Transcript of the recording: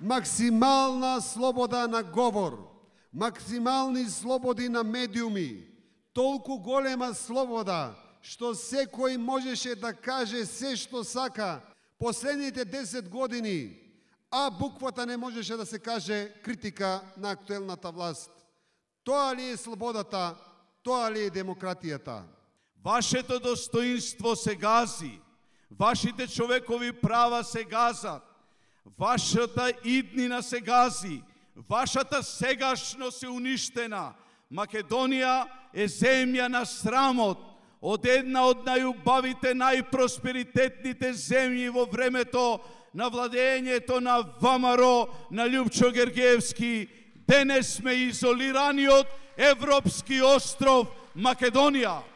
максимална слобода на говор, максимални слободи на медиуми, толку голема слобода што секој можеше да каже се што сака. Последните 10 години А буквата не можеше да се каже критика на актуелната власт. Тоа ли е слободата, тоа ли е демократијата? Вашето достоинство се гази, вашите човекови права се газат, Вашата иднина се гази, вашата сегашно се уништена. Македонија е земја на срамот, од една од најубавите, најпросперитетните земји во времето на владењето на Вамаро, на Лјупчо Гергеевски. Денес сме изолираниот европски остров Македонија.